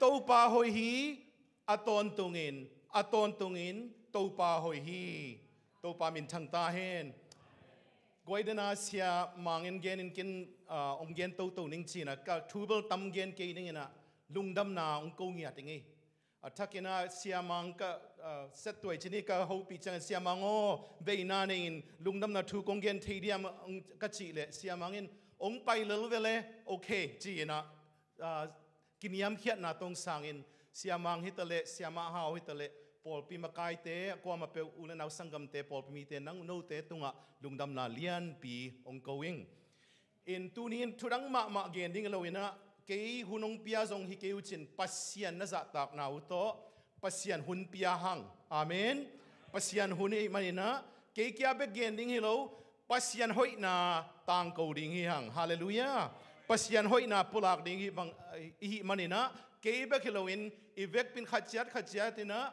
topa hoi hi aton tungin aton tungin topa hoi hi topa min thang ta hen goidana sia mangen gen in kin uh, ong gen to to ning china ka thubal tam gen ke ning ina lungdam na ong ko ngia tingi athakina sia mang ka uh, set toy chini ka ho pi chang sia mango ve na ne in lungdam na thu kong gen thediam ka chi le sia mangin ong pai lel vele okay chi ina uh, kiniam khiat na tong sangin siamang hitale siama hao hitale polpi makai te ko ma pe ule nau sangam te polpi mi te nang no te tunga lungdam na lian pi ong going in tunin thurang ma ma gen ding lo ina ke hunong pia zong hi ke uchin pasian na za tak na uto pasian hun pia hang amen pasian hun e manina ke kya be gen ding hi lo pasian hoi na tang ko ding hi hang hallelujah pasian na pulak ding hi bang eh, hi manina keibe khiloin ivek pin khachiat khachiat ina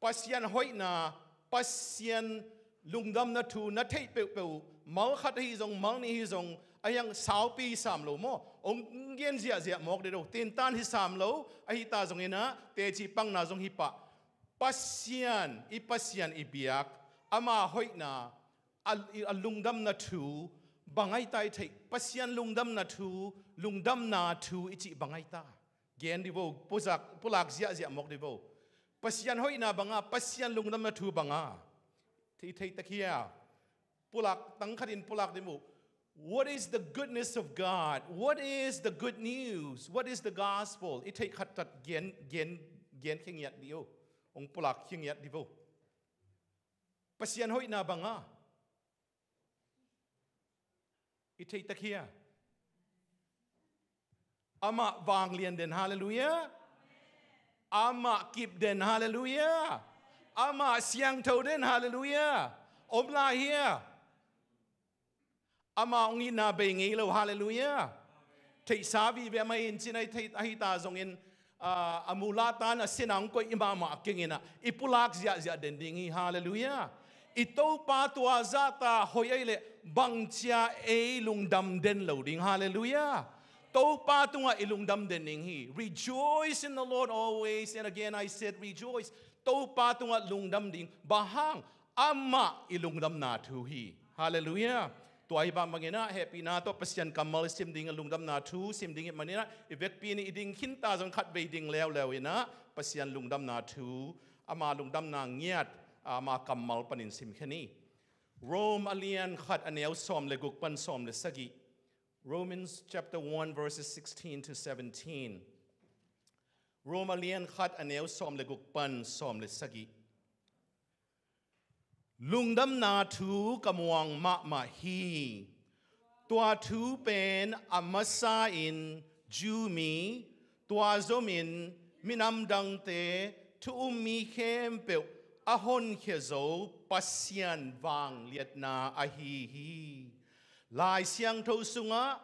pasian hoina pasian lungdam na thu na thei pe pe mal khat hi zong mal ni hi zong ayang sau pi sam lo mo ong gen zia zia mok de do tin tan hi sam lo ahi ta zong ina te chi pang na zong hi pa pasian i pasian i biak ama hoina alungdam na thu bangai tai thei pasian lungdam na thu lungdam na thu ichi bangai ta gen divo pozak pulak zia zia mok divo pasian hoi na banga pasian lungdam na thu banga thei thei takia pulak tangkhatin pulak dimu what is the goodness of god what is the good news what is the gospel it thei khat tat gen gen gen khingyat dio ong pulak khingyat divo pasian hoi na banga อิทัยตะเคียอามะวางเรียนเด่นฮาเลลูยาอามะกิบเด่นฮาเลลูยาอามะเสียงเทาเด่นฮาเลลูยาอมลาเฮียอามาองอินาเบงีเลวฮาเลลูยาทิสาวีเวมาอินจินไอทิอหิตาจงอินอามูลาตานะสินังก็อิมามากิงินะอิปุลักษยาเดนดิงีฮาเลลูยา ito pa tua zata hoy le bangcha e lung dam den loading hallelujah to pa tunga ilungdam den ning hi rejoice in the lord always and again i said rejoice to pa lung dam ding bahang ama ilungdam na thu hi hallelujah tuai ba mangena happy na to pasian kamal sim ding lung dam na thu sim ding manina evek pi ni ding khin ta jong khat ve ding lew lew ina pasian lung dam na thu ama lung dam na ngiat อามากำมมัลปนินสิมแค่นี้โรมอเลียนขัดอเนเอลซอมเลกุกปันซอมเลสกิ Romans chapter 1 verses 16 to 17โรมาเลียนขัดอเนเอลซอมเลกุกปันซอมเลสกิลุงดำนาทูกำวังมะมาฮีตัวทูเป็นอมัสาอินจูมีตัวซมินมินำดังเตทูมีเขมเปี ahon hezo pasian wang liet na ahi hi lai siang tho sunga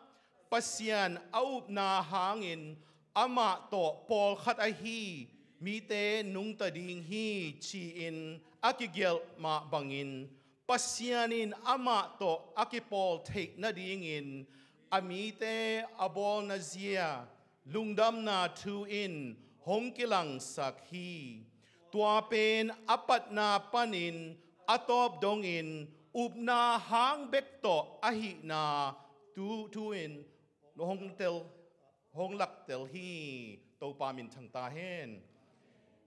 pasian aup na hangin ama to pol khat ahi mi te nung ta ding hi chi in akigel ma bangin pasianin ama to akipol take na ding in amite abol na zia lungdam na tu in hongkilang sakhi tuapin apat na panin atop dongin upna hang bekto ahi na tu tuin hong tel hong lak tel hi to pamin thang ta hen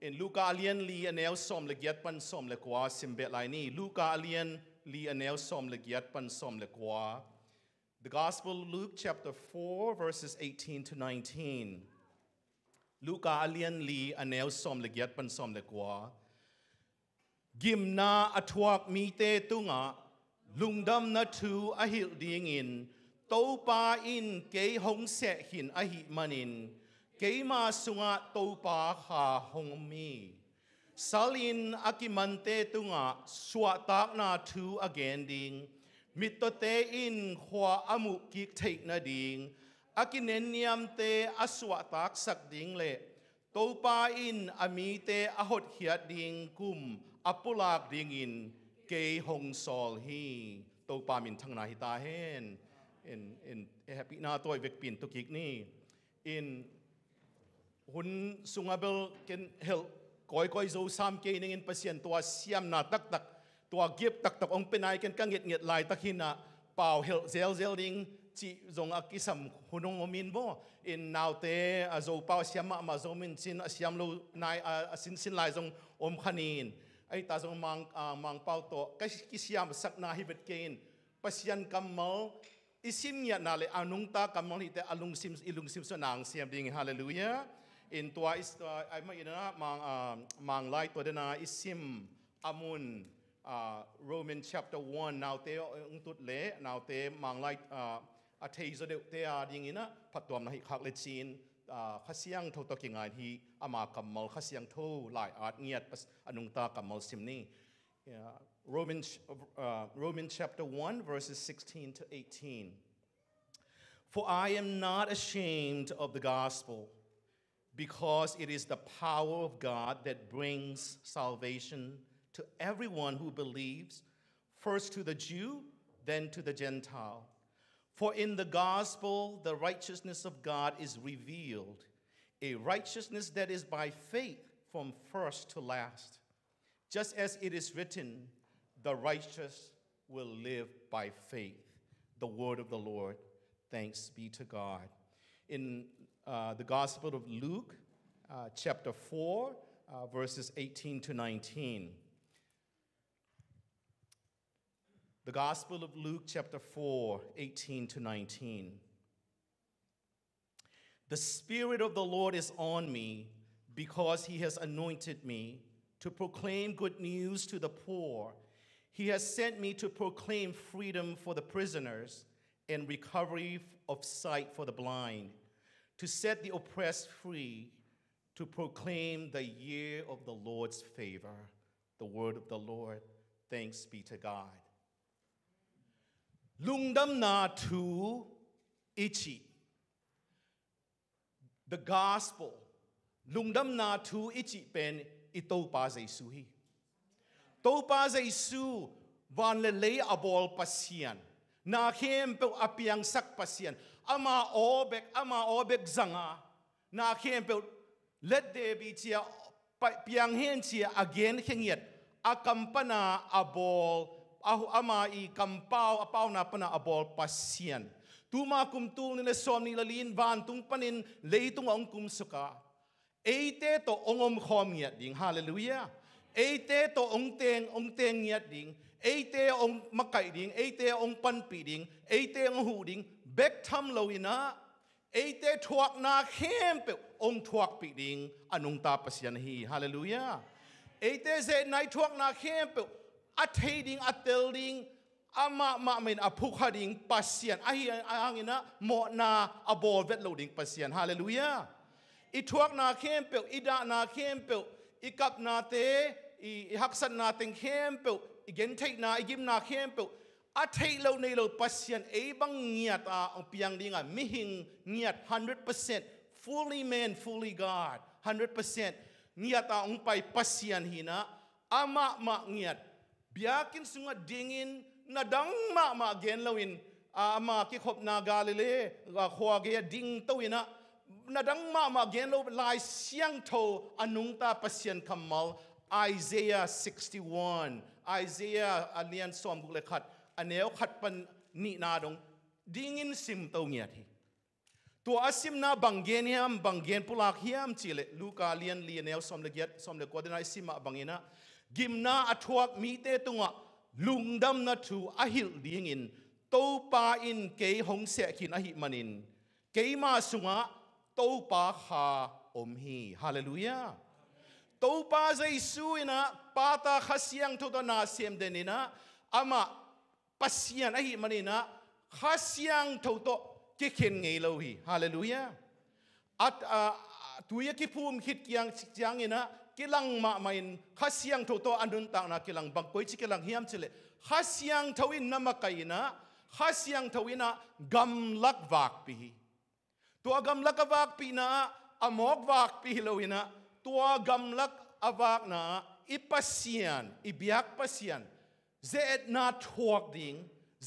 in luka alien li anel som le giat pan som le kwa simbet lai ni luka alien li anel som le giat pan som le kwa the gospel luke chapter 4 verses 18 to 19 Luca alian li anel som le giat pan som le kwa gimna athuak mi te tunga lungdam na thu ahil hil ding in to pa in ke hong se hin a manin ke ma sunga to pa ha hong mi salin akimante tunga swa tak na thu again ding mitote in khwa amu kik theik na ding อกินเนียมเตอัสวะตักสักดิงเลตูปาอินอามีเตอหดเฮียดิงกุมอปุลากดิงอินเกหงสอลฮีตูปามินทังนาฮิตาเฮนเอินอ็นเฮปินาตัวเวกปินตุกิกนี่อินหุนสุงาเบลกินเฮลคอยคอยโซสามเกนิงอินเปเซียนตัวเซียมนาตักตักตัวเก็บตักตักองเป็นไอเกนกังเงียดเงียดล่ตักหินะเป่าเฮลเซลเซลดิง chị dùng cái sầm hôn ông min bo in nào thế à dầu bao xiêm mà mà dầu min xin xiêm lâu nay à xin xin lại dùng om khanin ấy ta dùng mang à mang bao to cái cái xiêm sắc na hi vật kein pasian cam mau isim nhẹ na le anung ta cam mau hi te alung sim ilung sim so nang xiêm ding hallelujah in tua is tua ai mà ina mang à mang lại tua na isim amun uh, Roman chapter 1 nào te ung tut le nào te mang light uh, a thei zo te a na hi khak to kamal kha siang lai at pas anung kamal Romans uh, Romans chapter 1 verses 16 to 18 For I am not ashamed of the gospel because it is the power of God that brings salvation to everyone who believes first to the Jew then to the Gentile for in the gospel, the righteousness of God is revealed, a righteousness that is by faith from first to last. Just as it is written, the righteous will live by faith. The word of the Lord. Thanks be to God. In uh, the Gospel of Luke, uh, chapter 4, uh, verses 18 to 19. The Gospel of Luke, chapter 4, 18 to 19. The Spirit of the Lord is on me because he has anointed me to proclaim good news to the poor. He has sent me to proclaim freedom for the prisoners and recovery of sight for the blind, to set the oppressed free, to proclaim the year of the Lord's favor. The word of the Lord. Thanks be to God. lungdam na thu ichi the gospel lungdam na thu ichi pen ito pa jesu hi to pa jesu van le le abol pasian na khem pe apiang sak pasian ama obek ama obek zanga na khem pe let there be chia piang hen chia again khengiat akampana abol ahu ama i kampau apau na pana abol pasian tuma kumtul ni som ni lalin van panin leitung ong kum suka eite to ongom khom ngiat ding hallelujah eite to ong teng ong teng ngiat ding eite ong makai ding eite ong pan pi ding eite ong hu ding bek tham lo ina eite thuak na khem pe ong thuak pi ding anung ta pasian hi hallelujah eite ze nai thuak na khem pe a thading a telding ama ma min a phuk hading pasien a hi angina mo na a bol vet loading pasien hallelujah i thuak na khem pe i da na khem pe i kap na te i haksan na teng khem pe i gen thei na i gim na khem pe a thei lo nei lo pasien e bang ngiat a ong piang a, mi hing ngiat 100% fully man fully god 100% ngiat a ong pai pasien hina ama ma ngiat biakin sunga dingin na dang ma ma gen lawin ama ki khop na galile ga khwa ge ding toina na dang ma ma gen lo lai siang tho anung ta pasien kamal Isaiah 61 Isaiah alian som gu le khat aneo khat pan ni na dong dingin sim to ngia thi tua asim na bangen hiam bangen pulak hiam chile luka lian lian neo som le giat som le kodina sima bangina gimna athuak mi te tunga lungdam na thu ahil ding in to pa in ke hong se khin ahi manin ke ma sunga to pa kha om hi hallelujah to pa zai su ina pata khasiang thu na sem denina ama pasian ahi manina siang thu to ke khen ngei lo hi hallelujah at tuya ki phum khit kyang chiang ina kilang ma main khasiang tho to anun ta na kilang bang koi chi kilang hiam chile khasiang thawin nama kaina khasiang thawina gam lak wak pi to gam lak wak pi na amok wak pi loina to gam lak awak na ipasian ibyak pasian zet na thuak ding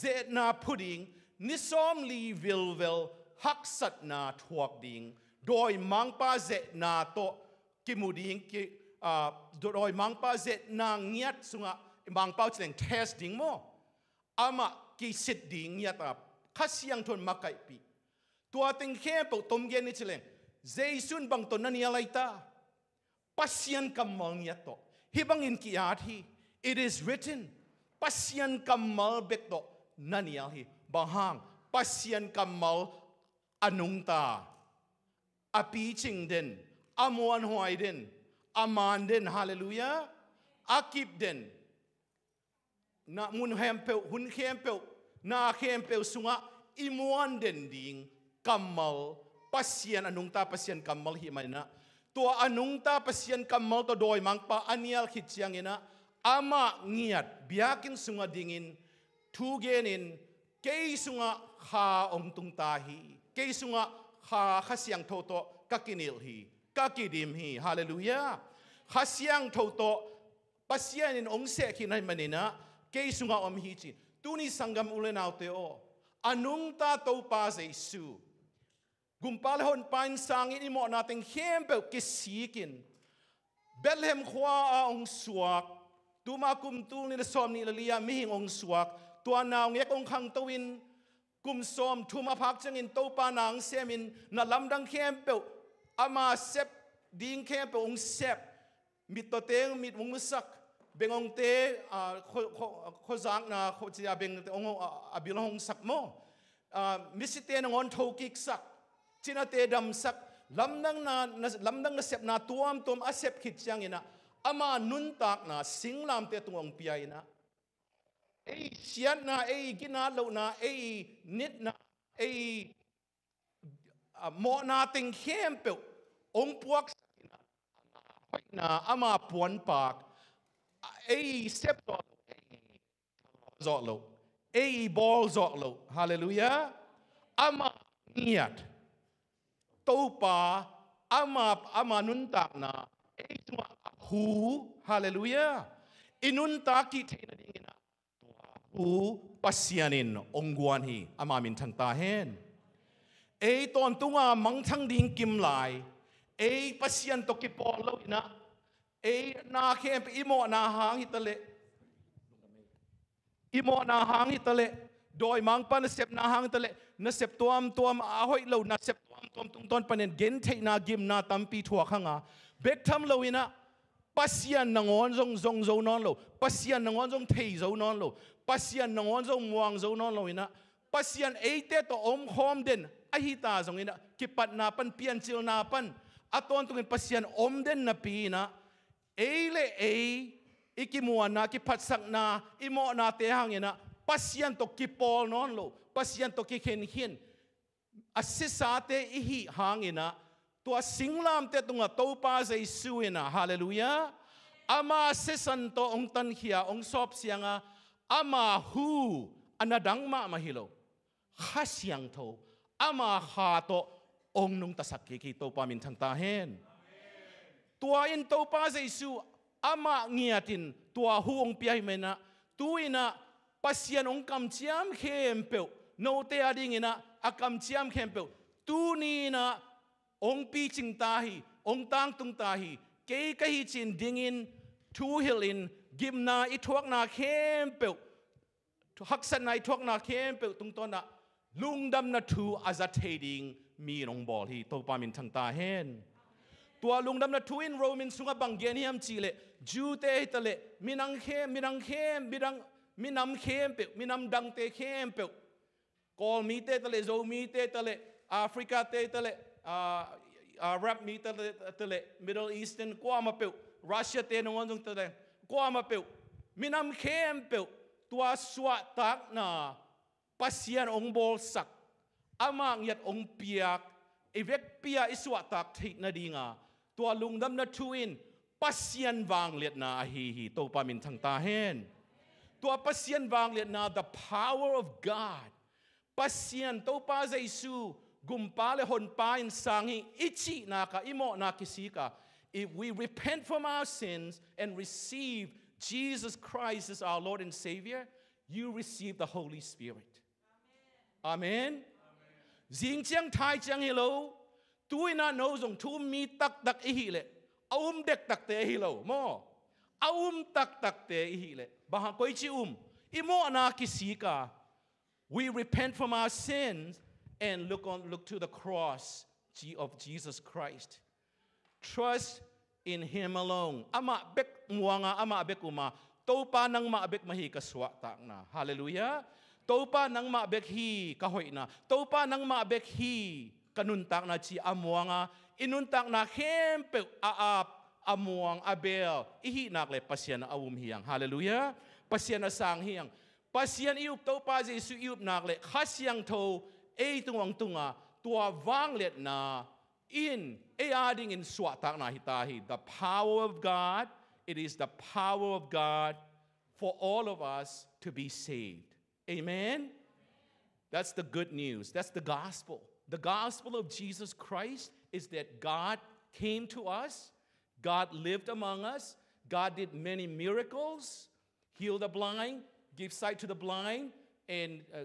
zet na pudding nisom li vil vil hak sat na thuak ding doi mang pa zet na to kimuding ki ดอยมังปาเจนางเงียดสุงะมังปาเจนเทสดิ้งโมอามากิสิดดิ้งเงียดรับข้าเสียงทนมาไกปีตัวติงเข้มปกตมเย็นนี่เฉลงเจสุนบังตนนั่นยาไลตาปัสยันกำมังเงียดโตฮิบังอินกิอาที it is written ปัสยันกำมัลเบกโตนั่นยาฮีบังฮังปัสยันกำมัลอนุงตาอปีจิงเดนอมวนหวยเดน aman den haleluya akip den na mun hempel hun hempel na hempel sunga imuan den ding kamal pasien anung ta pasian kamal hi mana tua anung ta pasian kamal to doi pa anial hiciang ina ama ngiat biakin sunga dingin tugenin kei sunga ha ong tung tahi kei sunga ha khasiang toto kakinil hi ka ki dim hi hallelujah kha siang tho to pasian in ong se khi nai manina ke sunga om hi chi tuni sangam ulen autte o anung ta to pa se su gumpal hon pain sang in mo nating hem pe ki sikin belhem khwa ong suak tuma kum tul ni som ni lalia mi ong suak tua naw ngek ong khang tawin kum som thuma phak changin to pa nang semin na lam dang khem pe ama sep ding ke pe ung sep mit to teng mit ung musak bengong te kho zang na kho chia beng te ong abil hong sak mo misite na ngon tho kik sak china te dam sak lam nang na lam nang na sep na tuam tom a sep khit chang ina ama nun tak na sing lam te tuang pia ina ei sian na ei gina lo na ei nit na ei À, mo na ting khem pe ong puak sakina na ama puan pak ei step to zot lo ei ball zot lo hallelujah ama niat topa ama ama nun tak na ei tuma hu hallelujah inun tak ki thena dingina hu pasianin ongwan hi ama à min thang ta hen เอตอนตัวมังทั้งดิ่งกิมไลเอปัสยันตกิปอลแล้วนะเอนาเข้มอิโมนาหางฮิตเลอิโมนาหางฮิตเลโดยมังปันเสพนาหางฮิตเลนเสพตัวมตัวมอาหอยเลวนาเสพตัวมตัวมตุงตอนปันเนเกนเทนากิมนาตัมปีทัวข้างอ่ะเบกทำเลวินะ pasian na ngon zong zong zong non lo pasian na ngon zong thei zong non lo pasian na ngon zong muang zong non lo ina pasian eite to om khom den ahita ina kipat napan pian cil napan aton tungin pasian omden na pina eile ei ikimuana kipat sakna imo na te hangina pasian to kipol non lo pasian to ki hen hin asisa te ihi hangena tua singlam te tunga topa zai suina haleluya ama sesan to ong tan hia ong sop sianga ama hu anadang ma mahilo khasiang tho ama ha to ong nung tasak ki ki to pa min thang ta hen tua in to pa jesu ama ngiatin tua huong piai mena tuina pasian ong kam chiam khem pe no te ading ina akam chiam khem pe tu ni na ong pi ching ta hi ong tang tung ta hi ke ka hi chin ding in thu hil in gim na i thuak na khem pe hak san nai thuak na khem pe tung to na lung dam na thu azat heading mi rong bol hi to pa thang ta hen tua lung dam na thu in romin sunga banggen hiam chi le ju te ta le minang khem minang khem minang minam khem pe minam dang te khem pe kol mi te ta le zo mi te ta africa te ta le arab mi ta le middle eastern kwa ma pe russia te no ngon jong ta le kwa ma pe minam khem pe tua swat tak na pasian ong bol sak amang yat ong piak evek pia iswa tak thik na dinga tua lungdam na thuin pasian wang let na hi hi to pa min thang ta hen tua pasian wang let na the power of god pasian to pa jaisu gumpa le hon pa in sangi ichi na ka imo na kisika if we repent from our sins and receive Jesus Christ as our Lord and Savior, you receive the Holy Spirit. Amen. Zing chiang thai chiang hello. Tui na no zong tu mi tak tak ihi le. Aum dek tak te ihi lo. Mo. Aum tak tak te ihi le. Baha koi chi um. Imo na kisika. We repent from our sins and look on look to the cross of Jesus Christ. Trust in him alone. Ama bek muanga ama bek uma. Topa nang maabek mahi kaswa tak na. Hallelujah. Taupa nang maabekhi kahoy na. Topa nang maabekhi kanuntak na si amuang nga. Inuntak na hempe aap amuang abel. Ihi nakle pasyan na awum hiyang. Hallelujah. Pasyan na sang hiyang. Pasyan iup taupa si isu iup nakle. Kasyang to ay tungwang tunga. Tua vanglet na in ay ading in swatak na hitahi. The power of God. It is the power of God for all of us to be saved. Amen? That's the good news. That's the gospel. The gospel of Jesus Christ is that God came to us, God lived among us, God did many miracles, healed the blind, give sight to the blind, and uh,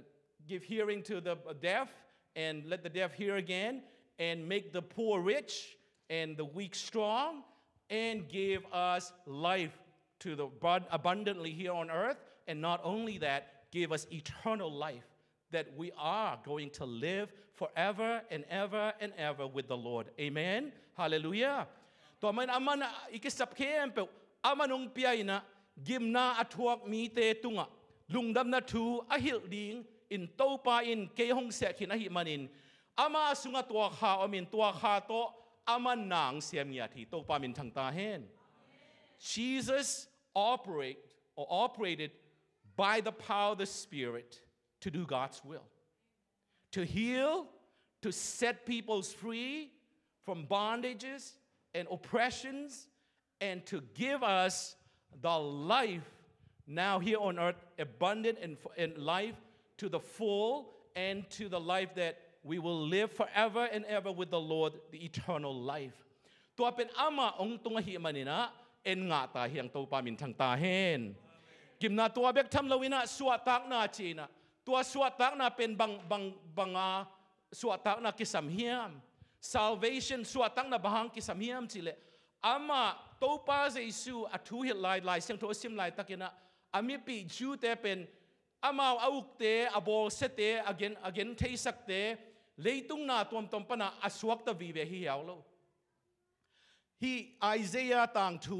give hearing to the deaf, and let the deaf hear again, and make the poor rich and the weak strong, and give us life to the abundantly here on earth. And not only that, Give us eternal life, that we are going to live forever and ever and ever with the Lord. Amen. Hallelujah. To man aman ikisap kem pe amanung piay na gimna atuak mi te tunga lungdam na tu ahil ding in topa in kehong set hin ahi manin ama sunga tua kha amin tua kha to aman nang siam ya thi topa min thang ta hen Jesus operate or operated by the power of the Spirit to do God's will, to heal, to set peoples free from bondages and oppressions, and to give us the life now here on earth, abundant and, and life to the full, and to the life that we will live forever and ever with the Lord, the eternal life. Tua เป็น ama manina en tau pamin กิมนาตัวเบกทำลวินะสวดตักนาจีนะตัวสวดตักนาเป็นบังบังบังอาสวดตักนากิสัมเฮียม salvation สวดตักนาบังกิสัมเฮียมจิเลอามาตัวป้าเจสูอัตุหิลายลายเสียงโทสิมลายตะกินะอามีปีจูเตเป็นอามาอาอุกเตอาบอลเซเตอเกนอเกนเทสักเตเลยตุงนาตัวมตมปนาอสวกตะวีเวฮิเอาโลฮีไอเซียต่างทู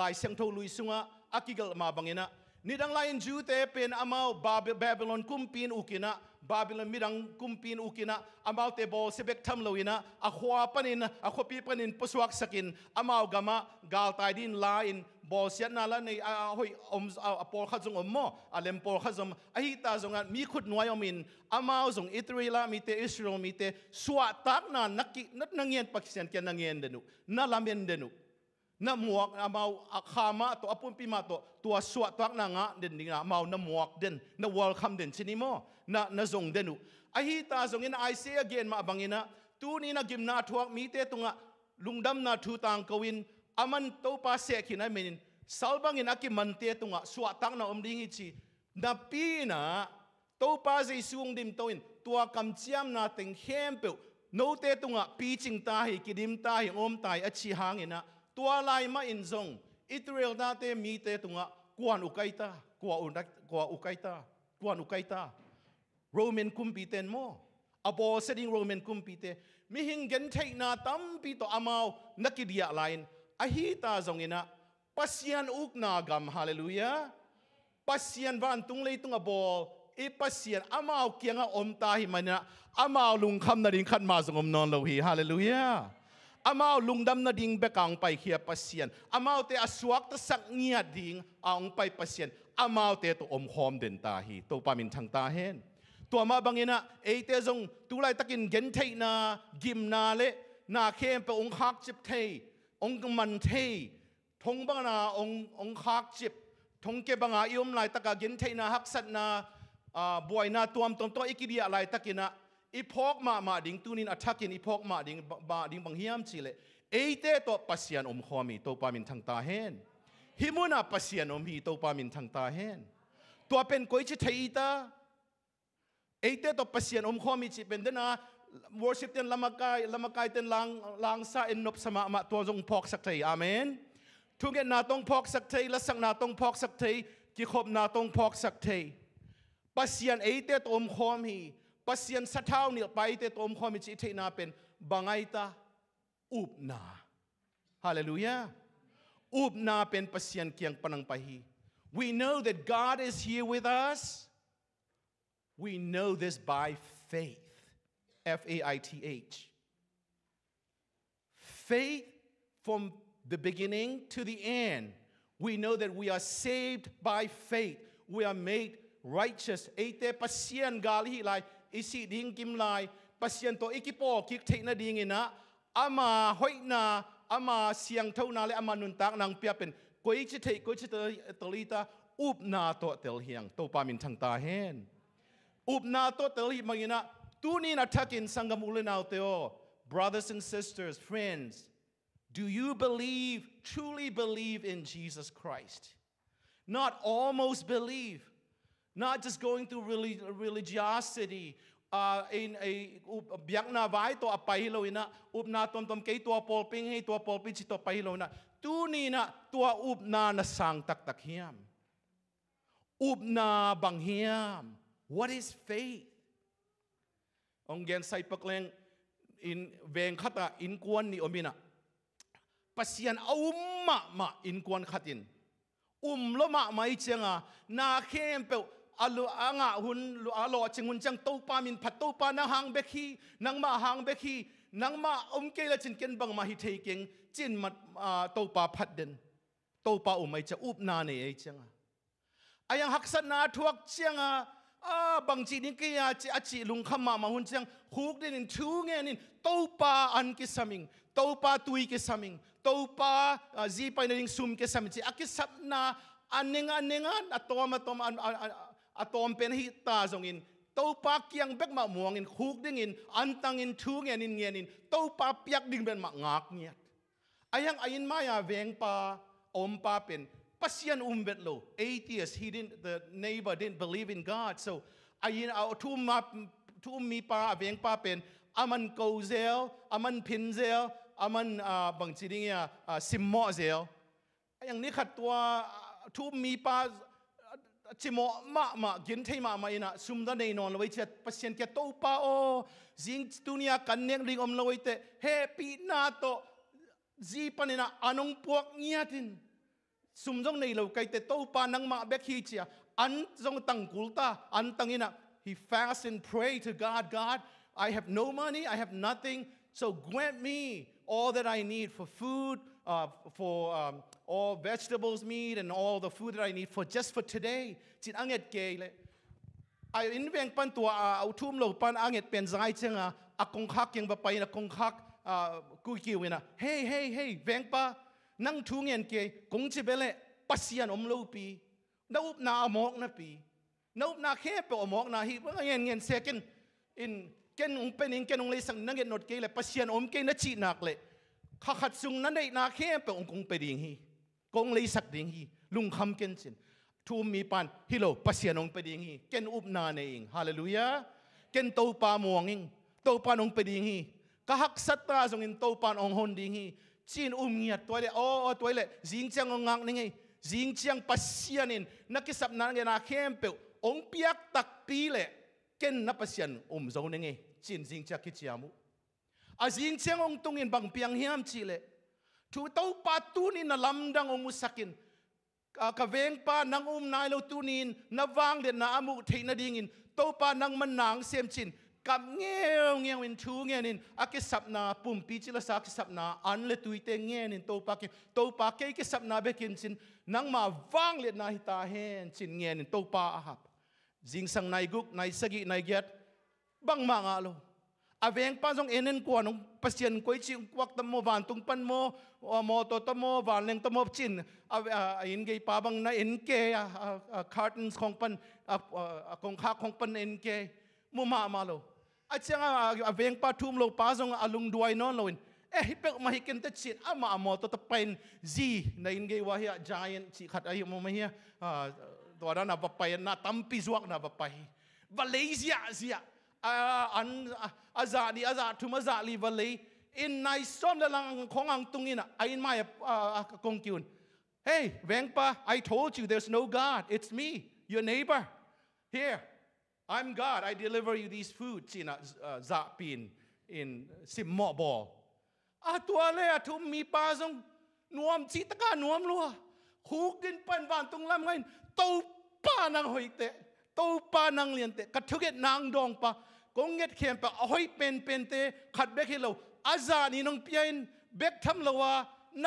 ลายเสียงโทลุยสุงะ akigal mabangina. Nidang lain jute pen amaw Babylon kumpin ukina, Babylon midang kumpin ukina, amaw tebo sebek tamlawina, akwa panin, akwa pipanin puswak sakin, amaw gama gal din lain, bosyan nala ah, ni ahoy om apol ah, khazong mo, alem pol khazom, ahita zongat mi nuayomin, amaw zong Israela mite Israel mite, suatak na nakit nat nangyen Pakistan kya nangyen denu, nalamen denu. na muak na mau ah, khama to apun pi ma to tua suat tuak na nga den ding na mau na muak den na welcome den chini mo na na zong denu a hi ta zong in i say again ma bangina tu ni na gimna thuak mi te tunga lungdam na thu tang kawin aman to pa se khina menin salbang in aki man te tunga suat tang na om ding chi na pi na to pa zai suung dim to tua kam chiam na teng hem pe no te tunga pi ching ta hi kidim ta hi om tai a chi hangina tua lai ma in zong Israel na te mi te tunga kuan ukaita kua unak kua ukaita kuan ukaita Roman kumpiten mo abo setting Roman kumpite mi hingen thei na tam pi to amao nakidia line ahita zongina pasian ukna gam hallelujah pasian van tung lei tung abol i pasian amao kianga ta hi mana amao lung kham na ring khan ma zongom non lo hi hallelujah amao lungdam na ding bekang pai khia pasien amao te aswak ta sak ngia ding aung pai pasien amao te to om hom den ta hi to pamin thang ta hen to ama bangena e te zong tulai takin gen thei na gim na le na khem pe ong hak chip thei ong man thei thong bang na ong ong hak chip thong ke banga iom lai taka gen thei na hak sat na boy na tuam tom to ikidia lai takina อีพอกมามาดิ่งตุนินอัทักินอีพอกมาดิงมาดิ่งบางเฮียมสิเลเอเตตัวปัสยานอมขอมีตัวปามินทางตาเฮนฮิมุนาปัสยานอมฮีตัวปามินทางตาเฮนตัวเป็นก้อยชิไทยตาเอเตตัวปัสยานอมขอมีจิเป็นเดนะวอร์ชิปเตนละมากายละมากายเตนลางลางซาเอ็นนบสมะมะตัวจงพอกสักไทยอเมนทุกเงนาต้องพอกสักไทยละสังนาต้องพอกสักไทยกิขบนาต้องพอกสักไทยปัสยานเอเตตัวอมขอมี pasian sa thau nil pai te tom khom chi the pen bangai ta up hallelujah up pen pasian kiang panang pahi we know that god is here with us we know this by faith f a i t h faith from the beginning to the end we know that we are saved by faith we are made righteous ate pasian gali like isi ding kim lai pasien to ikipo kik na ding ina ama na, ama siang thona le ama nun tak nang pia pen koi chi thei koi chi tolita up na to tel hiang to pa min thang ta hen up na to tel hi mangina tu ni na thakin sangam ulen out teo brothers and sisters friends do you believe truly believe in Jesus Christ not almost believe not just going through religiosity. Uh, in a biak na vai to apahilaw ina up na tomtom kay tua polping si na tuni na tua up na nasang Up na What is faith? Ang gen say pakleng in veng in kuan ni omina. Pasyan aumma ma in kuan katin. Umlo ma mai chenga na kempe alu anga hun lu alo chingun chang to pa min phat to pa na hang be khi nang ma hang be khi nang ma om ke la chin ken bang ma hi thei keng chin mat to pa phat den to pa u um mai cha up na ne ai changa ayang haksan na thuak changa a bang chi ni ke ya chi a chi lung kham ma ma hun chang huk den in thu nge nin to pa an ki saming to pa tui ki saming to pa zi pa ning sum ki sam chi a ki sap na aning aningan atoma toma atom pen hi ta zong in to pa kiang bek ma muang in khuk ding in antang in thu ngen in ngen in to pa piak ding ben ma ngak nyet ayang ayin maya veng pa om pa pen pasian umbet lo atheist he didn't the neighbor didn't believe in god so ayin au thu ma thu mi pa veng pa pen aman ko zel aman pin zel aman bang chi ding ya sim mo zel ayang ni khat tua thu mi pa chỉ chimo ma ma gin thei ma ma ina đó này non loi chet pasien ke to pa o jing tunia kan nek ring om loi te happy na to ji panina anong puak nia tin sum jong này lo cái te to pa nang ma bek hi chia an jong tang kulta an tang ina he fast and pray to god god i have no money i have nothing so grant me all that i need for food uh, for um, all vegetables, meat, and all the food that I need for just for today. Chit anget ke le. Ai in veng pan tua a uh, au thum lo pan anget pen zai chenga uh, a kong khak yang ba na kong khak uh, ku wina. Hey hey hey veng pa nang thu ngen ke kong chi bele pasian om pi. Na up na amok na pi. Na up na khe pe amok na hi ba ngen ngen second in ken ung pening ken ung le sang nanget not ke le pasian om ke na chi nak le. ข้าขัดซุงนั้นได้นาเข้มไปองคงไปดิ่งฮีกงเลยสักดิ่งฮี ลุงคำเกนสิน ทูมีปันฮิโลปัสเซียนองไปดิ่งฮีเกนอุบนาเองฮาเลลูยาเกนโตปามวงเองโตปานองไปดิ่งฮีกะหักสัตตาสงินโตปานองฮอนดิ่งฮีจีนอุ้มเงียดตัวเลยโอ้ตัวเลยจิงเจียงงงังนี่ไงจิงเจียงปัสเซียนินนักกสับนั้เงนาเข้มไปองเปียกตักปีเลยเกนนับปัสเซียนอุ้มโซนี่ไงจีนจิงเจียกิจยามุ a zing cheng ong tung in bang piang hiam chile, le thu to pa tu ni na lam dang ong musakin ka veng pa nang um nai lo tu nin na wang de na amu thei na ding in to pa nang man nang sem chin kam ngeo ngeo in thu nge nin a ke sap na pum pi chi la sap na an le tui te nge nin to pa ke to pa ke ke sap na be kin chin nang ma wang le na hi ta hen chin nge nin to pa a hap jing sang nai guk nai sagi nai giat bang ma nga lo aveng pa jong enen ko nong pasien koi chi kwak tam mo van tung pan mo mo to Tam mo van leng Tam mo chin a in ge pa bang na en ke a cartons khong pan a kong kha khong pan en ke mu ma ma lo a chang a aveng pa thum lo pa jong alung duai non lo in e hi pek ma hi ken te chin a mo to to pen zi na in ge wa hi giant chi khat a hi mo ma hi a do na ba pa na tam pi zuak na ba pa hi Malaysia zia an azadi azad, aza thuma vali in nai som la lang khong ang tungin ai in kong kyun hey vengpa i told you there's no god it's me your neighbor here i'm god i deliver you these foods in za pin in sim mo bo a tua le a mi pa zong nuam chi ka nuam lua khuk din pan van tung lam ngain to pa nang hoite to pa nang lian te ka thuget nang dong pa กงเง็ดเข็มปะอ้อยเป็นเป็นเตขัดเบกให้เราอาจารย์นี่น้องเปียนเบกทำเราว่า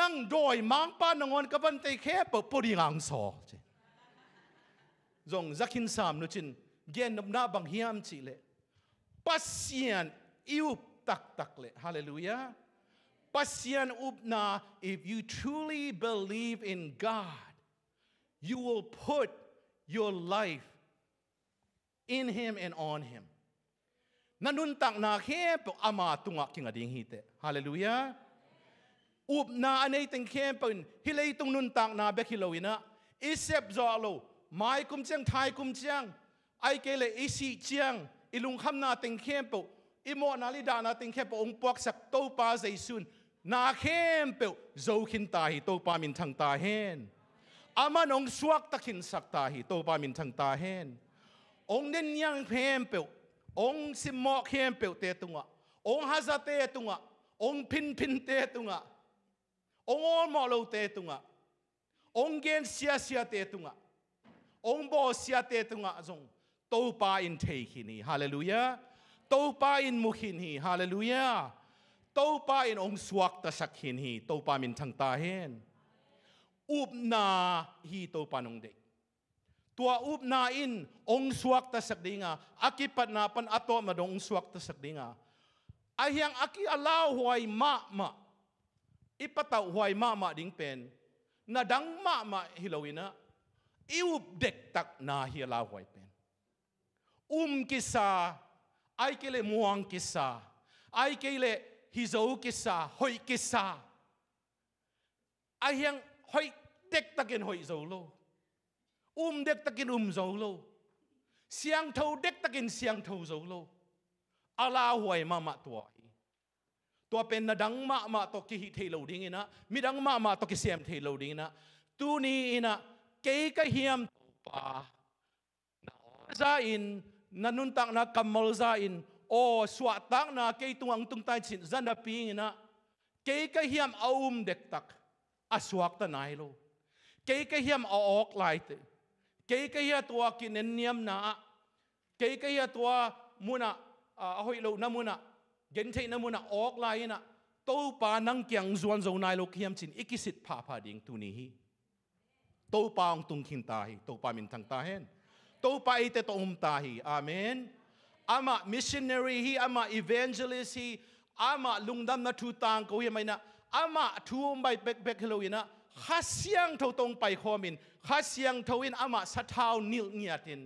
นั่งโดยมังป้านงอนกับันเตแค่เปิดปุริงังสอจงจักินสามนุจินเกนนบนาบังเฮียมจิเลปัสยานอิบตักตักเลฮาเลลูยาัศยานอุบนา if you truly believe in God, you will put your life in Him and on Him. นนุนตักนาเข้ปอามาตุงักกิงอดิ่งฮีเตฮาเลลูยาอุบนาอันนี้ตึงเข้ปนฮิเลตุงนุนตักนาเบคิโลวินะอิเซบจอโลไม้คุมเชียงไทยกุมเชียงไอเกเลอิสีเชียงอิลุงคำนาตึงเข้ปอิโมนาลิดานาตึงเข้ปองปวกสักโตปาเซซุนนาเข้มเปวโจขินตาฮิโตปามินทังตาเฮนอามันองสวกตะขินสักตาฮิโตปามินทังตาเฮนองเนนยังเพมเปว ông xin mọc hiền biểu tế tung ạ ông hà gia tế tung ạ ông pin pin tế tung ạ ông ôn mọ lâu tế tung ạ ông gen sia sia tế tung ạ ông bò xia tế tung ạ dùng tàu pa in thế khi ni hallelujah tàu pa in mu khi ni hallelujah tàu pa in ông suak ta sắc khi ni tàu pa min thăng ta hiền up na hi tàu pa nong đek Tuaub nain, ong suwak ta sakdinga, aki patnapan ato madong suwak ta sakdinga. Ahyang aki alaw huay mama, ipataw huay mama ding pen, nadang mama hilawin iup iubdek tak na hialaw huay pen. Um kisa, ay kile muang kisa, ay kile hizaw kisa, hoy kisa. Ahyang hoy tek takin hoy zaw lo. um dek takin um zo lo siang tho dek takin siang tho zo lo ala huai ma ma tua tua pen na dang ma ma to ki hi thei lo ding ina mi dang ma ma to ki siam thei lo ding ina tu ni ina ke ka hiam pa na za in na nun tak na kamal za in o swa tak na ke tuang tung tai chin zan da ping ina ke ka hiam aum dek tak aswak ta nai lo ke ka hiam a ok lai te กี่กี่ตัวกินเนียมนะกี่กี่ตัวมุนะอ่าหอยลูกนมุนะเย็นเ่นมุนะออกไลน์นะตู้ปานังเกียงจวนจวนายลูกเฮียมจินอีกสิทธิ์ผาผาดิ่งตัวนี้ตู้ปางตุงขินตาใหตู้ปามินทังตาเฮ็นตู้ปายิตเตตุมตาใหอาเมนอามามิชชันนารีฮีอามาอีเวนเจลิสฮีอามาลุงดำนาทูตังกูเฮียไม่นะอามาทูมไปเบกเบกเฮลวินะข้าเสียงเท่าตรงไปคอมินข้าเสียงทวินอามาสัทาวนิลเนียติน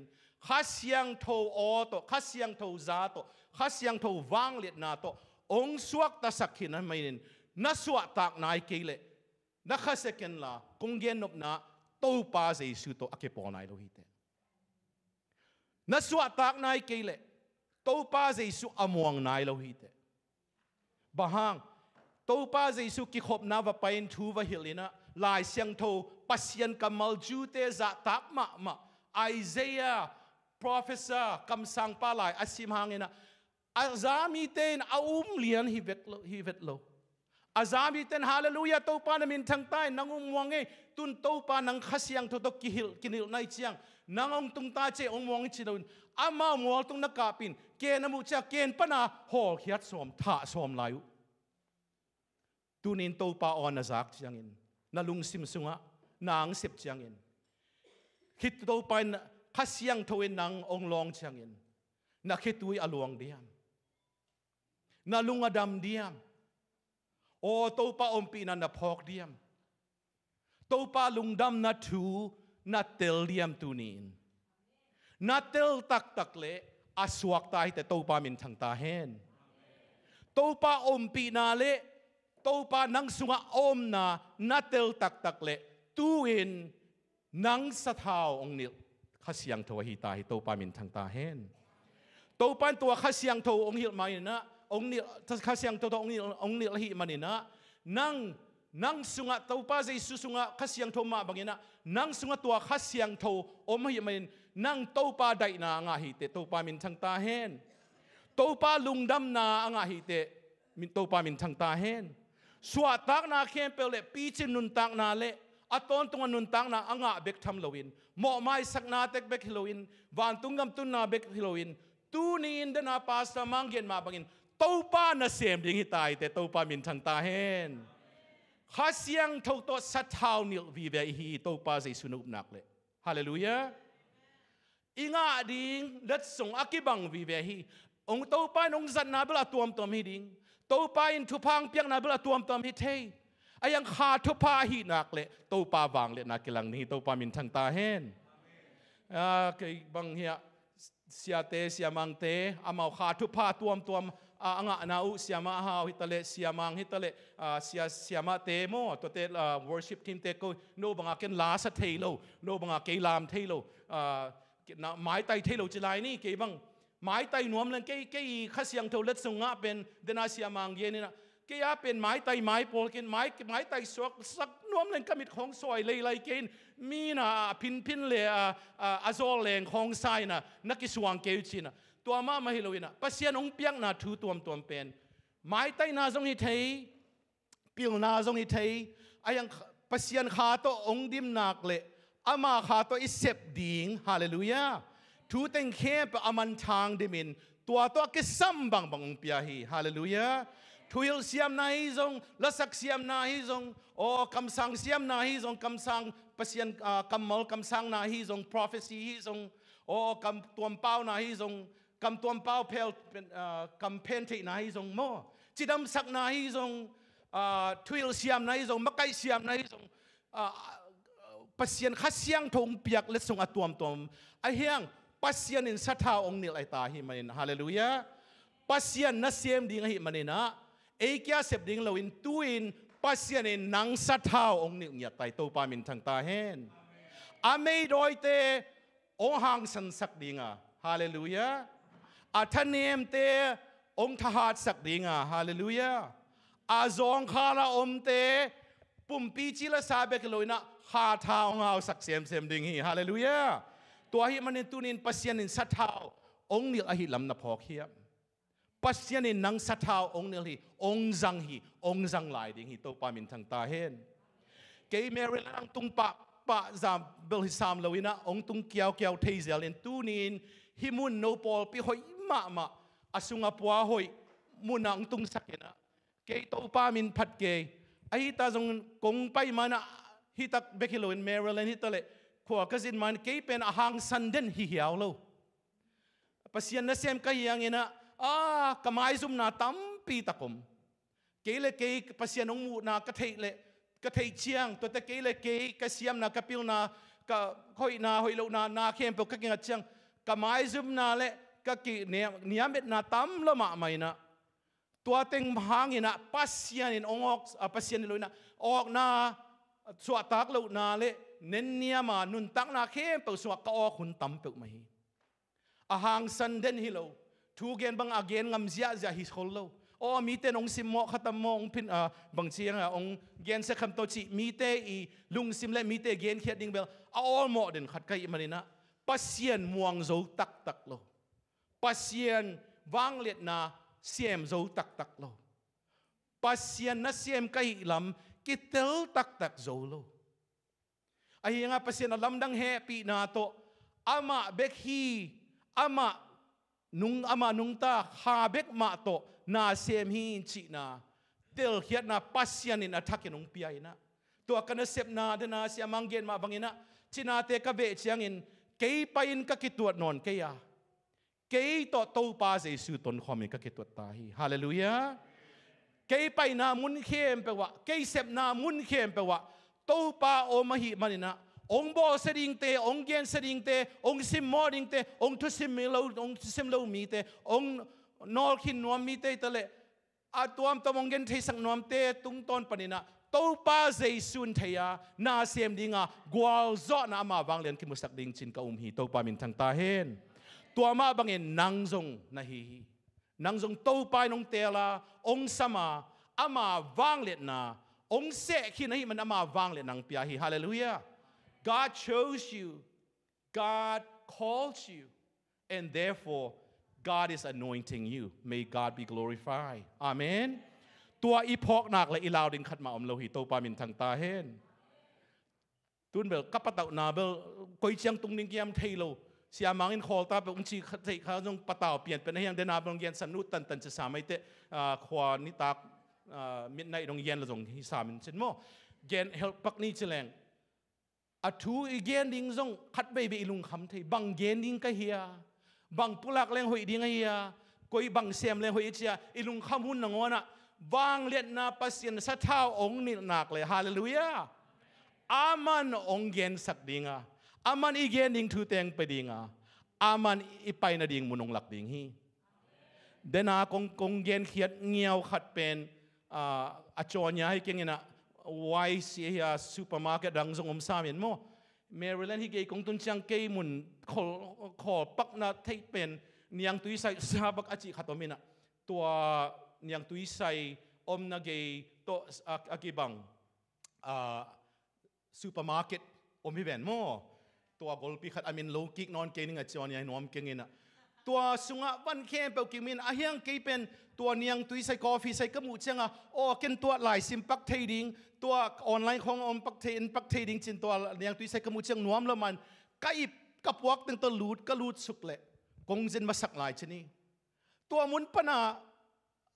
ข้าเสียงทวอโตข้าเสียงทวจาโตข้าเสียงทววังเลียนาโตองสวกตาสักขินันไม่นินนัสวกตากนายเกลนักข้าเสกันลากงเกนนบนาโตปาเจสุโตอเกปอนายโลหิตนัสวกตากนายเกลโตปาเจสุอมวงนายโลหิตบะฮังโตปาเจสุกิขบนาวไปนทูวะฮิลินะลายเสียงทว pasian kamal ju za tak ma ma Isaiah professor kam sang pa lai asim hangena azami ten aum lian hi vet hi vet azami ten hallelujah to pa na min thang tai nangum wange tun to pa nang khasiang to to kihil kinil nai chiang nangong tung ta che ong wang e chi don ama mol tung na kapin ke na mu cha ken pana ho hiat som tha som lai tunin to pa on azak chiang in nalung sim sunga 낭 십장인 kitdo pan kasyang tawin ng onglong changin. Nakituy aluang diam. Nalungadam diam. O to pa umpi na napok diam. To pa lungdam na tu na tel diam tunin. Na tel tak takle aswak tayo te to pa mintang tahen. To pa umpi na le to pa nang sunga om na na tel tak takle tu in nang sa thao ong nil kha siang tho hi ta hi to pa min ta hen to pan tua kha siang tho ong hil mai na ong nil kha siang tho ong nil ong nil hi mani na nang nang sunga to pa zai su sunga siang tho ma bangina nang sunga tua kha siang tho om hi mai nang to pa dai na nga hi te to pa min thang ta hen to pa lungdam na nga hi te min to pa ta hen suwa tak na khem pe pi chin nun tak na le aton tunga nun tang na anga bek tham loin mo mai sakna tek bek hiloin van tungam tun na bek hiloin tu ni in dana pasta manggen ma bangin topa na sem ding hitai te topa min thang ta hen kha siang thau to sat thau nil vi ve hi topa zai sunup nak le hallelujah inga ding dat song akibang vi ve hi ong topa nong zan na bla tuam tom hi ding topa in thupang piang na bla tuam tom hi thei อยังขาทุพาหินักเลตูปาวางเลนักกิลังนี้ตูปามินทังตาเห็นอ่าคือบางเฮียเสียเตเสียมังเตอามาขาทุพาตวมตวมอ่างะนาอุเสียมาฮาวฮิตเลเสียมังฮิตเลอ่าเสียเสียมาเตโมตัวเตอ่า worship t e a เตก็โนบังอาเกนลาสเทโลโนบังอาเกลามเทโลอ่าหมายไตเทโลจิไลนี่เกี่ยบังหมายไตนวมเลนเกี่ยเกี่ยขั้เสียงเทวเลสงะเป็นเดนาเสียมังเยนี่นะกียเป็นไม้ไตไม้โปลกินไม้ไม้ไตสวกสักน้วมเล่นกมิดของซอยเลยเลกินมีนะพินพินเลยอาโซเลงของไซนะนักสวงเกวชินะตัวมามาฮิโลวินะปัศยานองเปียงนะทูตัวมตัวเป็นไม้ไตนาจงอิททยปิลนาจงอิทัยอายังปัศยานขาโตองดิมนักเลอามาขาโตอิเซบดิงฮาเลลูยาทูเต็งเคปอามันทางดิมินตัวตัวกิสัมบังบังองเปียฮีฮาเลลูยาทุยลเสียมนาฮิซงละสักเสียมนาฮิซงโอ้คำสั่งเสียมนาฮิซงคำสั่งเปเซียนคำมลคำสั่งนาฮิซง prophecy ฮิซงโอ้คำตัวมเป้านาฮิซงคำตัวมเป้าเพลเคำเพนทีนาฮิซงโมจิดำสักนาฮิซงทุยลเสียมนาฮิซงมะไกเสียมนาฮิซงปาซียนขัดเสียงทงเปียกและทรงอตวมตวมไอเฮียงปาซียนินสัทธาองค์นิลไอตาฮิมันฮาเลลูยาปาซียนนัเสียมดีงหิมันนะเอกี้เสพดิ่งเราอินตุอินปัสยานินังสัทธาองค์นิ้งค์ยาไตโตปามินทางตาเห็นอเมย์ดอยเตองหังสันสักดิ่งอ่ะฮาเลลูยาอัธเนมเตองทหารสักดิ่งอ่ะฮาเลลูยาอาจงคาราอมเตปุ่มปีจิละซาเบกโลยนะคาทาองเอาสักเสียมเสียมดิ่งฮีฮาเลลูยาตัวฮิมันินตุนินปัสยานินสัทธาองค์นิี้อหิลำนพอกเฮีย pasian in nang sa thao ong nil hi ong zang hi ong zang lai ding hi to pa min thang ta hen ke meri lang tung pa pa zam bel hi sam loina ong tung kiao kiao thei zel in tu nin hi mun no pol pi hoi ma ma asunga pwa hoi muna ong tung sakena ke to pa min phat ke ai ta zong kong pai mana hi tak bekilo in maryland hi tole khua ka zin man ke pen ahang san den hi hiaw lo pasian na sem ka yang ina à cái mai zoom na tam pi ta kom ke le ke pasian ong mu na ka thei le ka thei chiang to te ke le ke ka siam na ka pil na ka khoi na hoi lo na na khem po ka kinga chiang ka mai zoom na le ka ki niamet na tam lo ma mai na tua teng hang ina pasian in ongok pasian lo na ok na suwa tak lo na le nen nia ma nun tak na khem po suwa ka ok hun tam pe mai ahang san den hi lo thu gen bang again ngam zia zia hi khol lo o mi te nong sim mo khatam mo ong pin a ah, bang chiang a ong gen se kham to chi mi te i lung sim le mi te gen khiat ding bel a all mo den khat kai na. pasien muang zo tak tak lo pasien wang let na siem zo tak tak lo pasien na siem kai lam kitel tak tak zo lo ai nga pasien alam dang happy na to ama bek ama nung ama nung ta ha bek ma to na sem hi chi na tel hiat na pasian in attack in ung pia ina to kana sep na de na si amang gen ma bangina china te ka be chiang in ke pa in ka kituat non ke ya ke to to pa se su ton khom in ka kituat ta hi hallelujah ke pa na mun khem pe wa ke sep na mun khem pe wa to pa o ma hi manina ông bo sẽ đình tế ông gen sẽ đình tế ông sim mò đình tế ông thu sim lâu ông sim lâu mi tế ông nol khi nuam mi tế tê lệ à tuam tâm ông gen thấy sang nuam tế tung ton panina tâu pa dây sun thầy à na xem đi ngà gual gió na mà vang lên khi musak đình chín um hi tâu pa mình thằng ta hen tua ma bang en nang zong na hi hi nang zong tâu pa nong tê la ông sama ama vang lên na ông sẽ khi nãy mình ama vang lên nang pia hi hallelujah God chose you, God calls you, and therefore God is anointing you. May God be glorified. Amen. ตัวอีพอกนักและอีลาวดินขัดมาอมโลหิตโตปามินทางตาเห็นตุนเบลกับปะเต่านาเบลก้อยเชียงตุงนิงเกียมเทโลเสียมังอินคอลตาเป็นองค์ชีเทขาจงปะเต่าเปลี่ยนเป็นให้ยังเดนาบงเยียนสนุตันตันจะสามัยเตะขวานิตากมิดในดรงเยียนละจงฮิสามินเช่นโมเยียนเฮลปักนี่เฉลง a thu igen ding zong khat bay be ilung kham thei bang gen ding ka hia bang pulak leng hoi ding hia koi bang sem leng hoi chia ilung kham hun na ngona wang liet na pasien sa thao ong ni nak le hallelujah aman ong gen sak dinga aman igen ding thu teng pe dinga aman ipai na ding munong lak ding hi dena kong kong gen khiat ngiao khat pen a chon ya hai kengena why siya supermarket dang zong om um samin mo Maryland hi kong tun siyang kay mun call call pak na take pen niyang tuisay sabak achi katomina tua niyang tuisay om na gay to akibang uh, supermarket omiben mo tua golpi khat amin low kick non kening at siya niya nom kengina ตัวสุงะวันเค้มเปกิมินอาเฮียงกีเป็นตัวเนียงตุยใส่กาแฟใส่กระมูเชียงอ่ะโอ้กนตัวหลายซิมปักเทดิงตัวออนไลน์ของออนปักเทนปักเทดิงจินตัวเนียงตุยใส่กระมูเชียงนวมแล้วมันกอิบกะปวกตั้งตัวลูดกะลูดสุกเละกงเจนมาสักหลายชนีตัวมุนปนา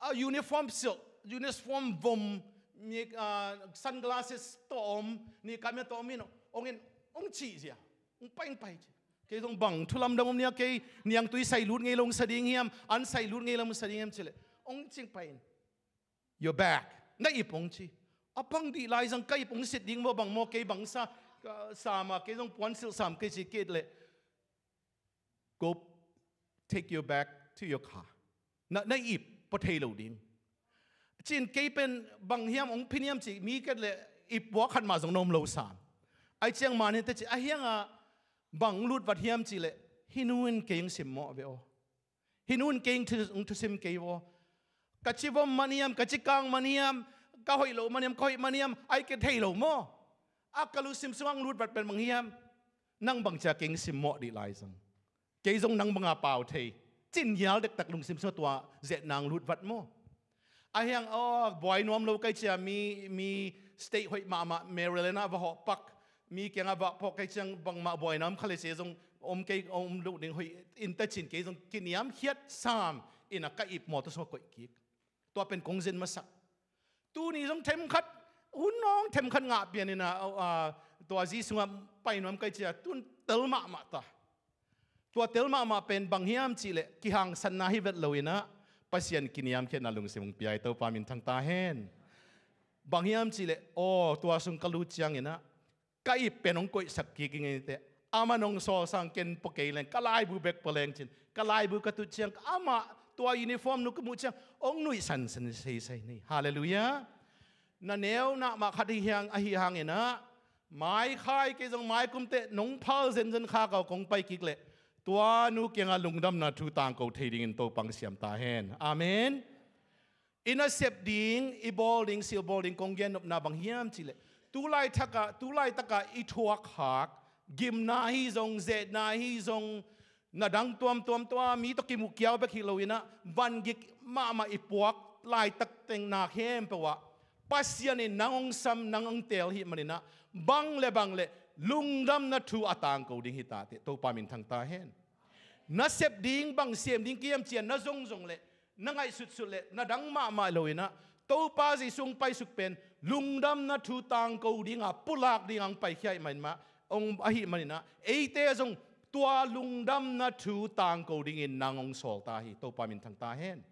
เอายูนิฟอร์มสิลยูนิฟอร์มวมมีซันกลาสสตอมนี่กามีตอมินองเงินองชีเสียองไปองไปเสียคยต้องบังทุลำดำมเนี่ยคยนียงตุยใส่รูดเงยลงสดิงเฮียมอันใส่รูดเงยลงสดิงเฮียมเฉลยองจิงไป your back นอีปงชีอปังดีลายจังกยปงสิดิงว่าบังโมคยบังซาสามากยต้องปวนสิลสามคยสิเกตเลย go take y o u back to your car นนอีปประเทศเราดิงจินเกเป็นบังเฮียมองพิเนียมจีมีกันเลยอีปวอขันมาสงนมเราสามไอเจียงมาเนี่ยแต่จีไอเฮียงอ่ะ bằng lút vật hiểm chỉ lệ hinun keng sim mo ve o hinun keng thu ung thu sim ke wo kachivom maniam kachikang maniam ka hoi lo maniam khoi maniam ai ke thei lo mo akalu sim suang lút vật pen mang hiam nang bang cha keng sim mo đi lai sang ke jong nang bang a pau thei chin yal dek tak lung sim so tua zet nang lút vật mo a hiang o boy nom lo kai cha mi mi state hoi ma ma maryland a va ho pak มีเก่งอะบอกพอใครจังบังมาบ่อยน้ำเลเสียจงอมเกยอมลูกหนึ่งหอยอินเตชินเกยจงกินยำเฮียดสามอินักกะอิบหมอตัวสกอยกิกตัวเป็นกงเซนมาสักตัวนี้จงเทมขัดหุ่นน้องเทมขัดงาเปียนี่นะเอาตัวจีสงไปน้ำไกเจียตุนเตลมามาตาตัวเตลมามาเป็นบางเฮียมจิเลกิหังสันนาฮิเวตเลวินะพัศยันกินยามเขียนนงลุงเสียงพีไอเต้าพามินทางตาเห็นบางยามสิเลโอตัวสุนกลุจียงเนะ kai penong koi sakki king ite amanong so sang ken pokailen kalai bu bek paleng chin kalai bu katu chiang ama tua uniform nu kemu chiang ong nui san san sei sei ni hallelujah na neo na ma khadi hiang a hi hang ina mai khai ke jong mai kum te nong phal zen zen kha ka kong pai kik le tua nu kenga lungdam na thu tang ko thading in to pang siam ta hen amen ina sep ding i bolding sil bolding kong gen nop na bang hiam chile ตุไลทักะตุไลตะกะอิทัวขากกิมนาฮีซงเจนาฮีซงนาดังตวมตวมตัวมีตะกิมุกยาวไปคิโลวินะวันกิมามาอิปวกไลตักเต็งนาเข้มไปวะปัสยานีนางองซัมนางองเตลฮิมันนะบังเลบังเลลุงดำนัทูอัตางกูดิงฮิตาเตตัวปามินทังตาเห็นนาเซบดิ้งบังเซมดิ้งเกียมเจียนนาจงจงเลนังไอสุดสุดเลนาดังมามาเลินะตัวปาจิสุงไปสุกเป็น lungdam na thu tang ko dinga pulak dingang pai khai main ma ong ahi manina eite azong tua lungdam na thu tang ko ding in nangong sol ta hi topa min thang ta hen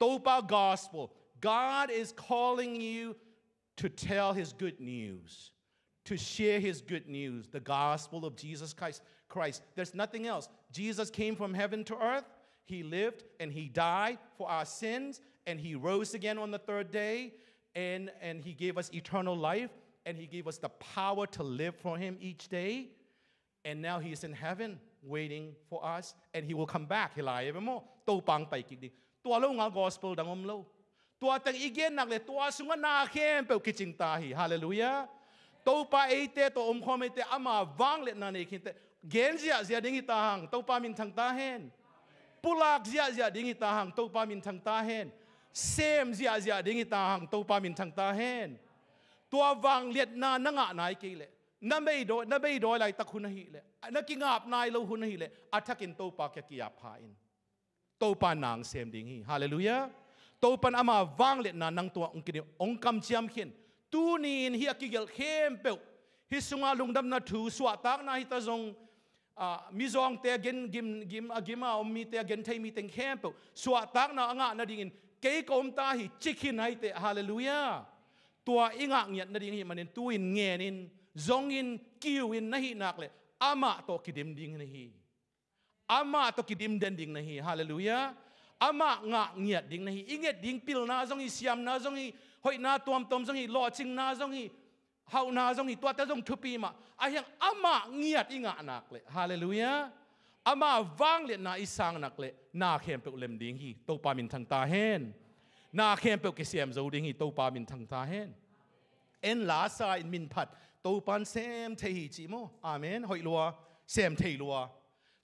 topa gospel god is calling you to tell his good news to share his good news the gospel of jesus christ christ there's nothing else jesus came from heaven to earth he lived and he died for our sins and he rose again on the third day and, and He gave us eternal life, and He gave us the power to live for Him each day. And now He is in heaven waiting for us, and He will come back. Hilai mo to pang pai kik ding. lo nga gospel dangom lo. Tua tang igen nak le tua sunga na khem pe kiching tahi. Hallelujah. To pa ite to om khom ama wang le na ne kinte. Genzia zia dingi tahang to pa min thang tahen. Pulak zia zia dingi tahang tau pa min thang tahen. sem zia zia ding ta hang to pa min thang ta hen tua wang liet na na nga nai ki le na mei do na mei do lai tak hun hi le na ki ngap nai lo hun hi le athakin to pa kya ki ya pha in to pa nang sem ding hi hallelujah to pan ama wang liet na nang tua ongkini ongkam chiam khin tu ni in hi akigel khem pe hi sunga lungdam na thu swa tak na hi ta zong mi zong te gen gim gim agima om mi te gen thai mi teng khem pe swa tak na anga na ding in cái công ta hi chicken này thì hallelujah tua inga nhận na ding hi manin tuin nghe nin zong in kiu in na hi nak le ama to kidim ding na hi ama to kidim den ding na hi hallelujah ama nga nhiệt ding na hi inget ding pil na zong hi siam na zong hi hoi na tuam tom zong hi lo ching na zong hi hau na zong hi tua ta zong thupi ma a hiang ama nhiệt inga nak lệ, hallelujah ama wang le na isang nak le na khem pe lem ding hi to pa min thang ta hen na khem pe kisiam zo ding hi to pa min thang ta hen en la sa in min phat to pan sem the hi chi mo amen hoi lua sem thei lua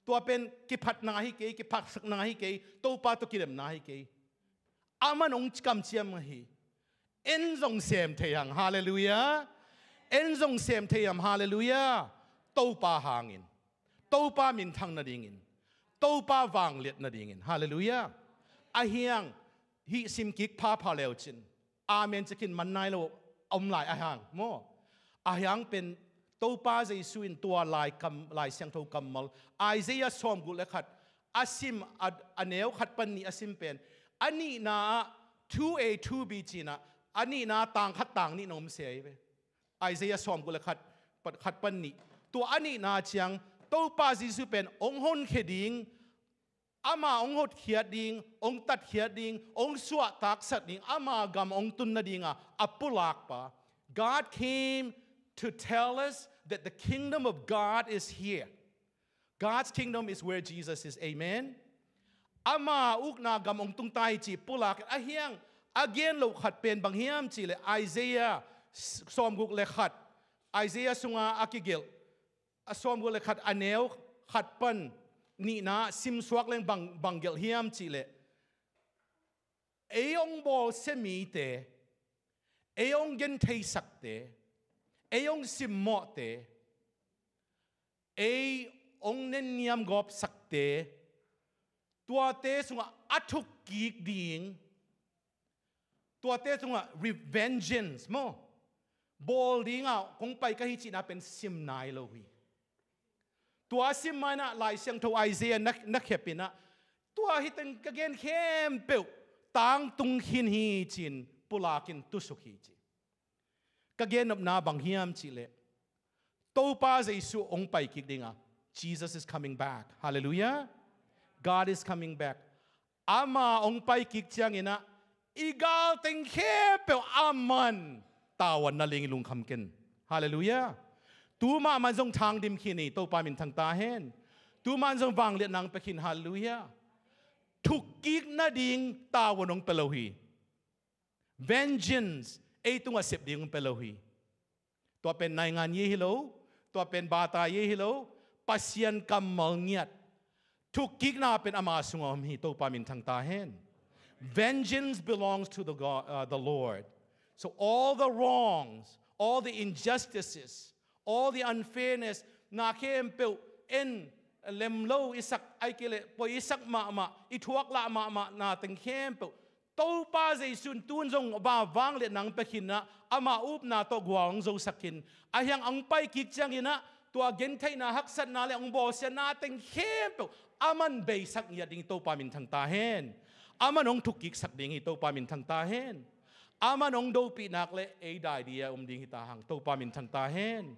tua pen ki phat na hi ke ki phak sak na hi ke to pa to kirem na hi ke aman ong chkam chiam hi en zong sem thei hang hallelujah en zong sem thei am hallelujah to pa hangin ต้าป้ามินทังนัดิ่งินต้าป้าวางเลียดนัดิ่งินฮาเลลูยาอาเฮียงฮิซิมกิกพาพาเลวชิน อาเมนจะกินมันนายโลอมลายอาหฮีงโมอาเฮียงเป็นต้าป้าเจสอินตัวลายกำลายเสียงทูกำมลอาเซียสอมกุลเลขัดอาซิมอันเนวขัดปันนีอาซิมเป็นอันนี้นา 2A 2B จีนะอันนี้นาต่างขัดต่างนี่นมเสียไปไอเซียสอมกุลขัดปัดขัดปันนีตัวอันนี้นาเชียง tô pa gì sư pen ông hôn khé ding ama ông hốt khía ding ông tắt khía ding ông suạ tak sát ding ama gam ông tun na dinga apulak God came to tell us that the kingdom of God is here. God's kingdom is where Jesus is. Amen. Ama ukna gam ong tung tai chi pulak a again lo khat pen bang hiam chi Isaiah som le khat Isaiah sunga akigil อสมกุลขัดอเนวขัดปันนี่นะซิมสวกเล่นบังบังเกลเฮียมจีเลเอยองบอลเซมีเตเอยองเกนเทยสักเตเอยองซิมมอเตเอองเนนยมกอบสักเตตัวเตสุงอัทุกกีกดิงตัวเตสุงะ r e v e n g e n c e มอบอลดิงอ่ะคงไปก็ฮิจินาเป็นซิมนายโลวี tang tung tu na hiam chile, pa su pai ตัวสิมานะลายเสียงทวายเซียนักนักเห็บนะตัวฮิตันกเกนเข้มเปียวต่างตุงหินฮีจินปุลากินตุสุขีจีกเกนนับนาบังเฮียมจิเลตัวป้าเจสุองไปกิดดิงะ Jesus is coming back hallelujah God is coming back ama ong pai kik chiang ina igal teng khe pe aman tawan na ling lung kham ken hallelujah ตูมามันจงทางดิมขีนี่ตัวปามินทางตาเห็นตูมันจงวางเลียนนางไปขินฮาลูยาทุกกิกนาดิงตาวนงเปโลฮี vengeance ไอตัวเสพดิงเปโลฮีตัวเป็นนายงานเยี่ฮิโลตัวเป็นบาตาเยี่ฮิโลปัสยันกำมังเงียดทุกกิกนาเป็นอามาสุงอมฮีตัวปามินทางตาเห็น vengeance belongs to the God, uh, the Lord so all the wrongs all the injustices all the unfairness na kem pe in lem isak ai po isak ma ma i thuak la ma ma na teng kem pe to pa zai sun tun ba wang le nang pe na ama up na to gwang zo sakin a hyang ang pai ki chang ina to again thai na hak na le ang bo se na teng kem pe aman be sak ya ding to pa min thang ta hen aman ong thuk ki sak ding i to pa min thang ta hen aman ong do pi nak le ai dai dia om um ding hi hang to pa min thang ta hen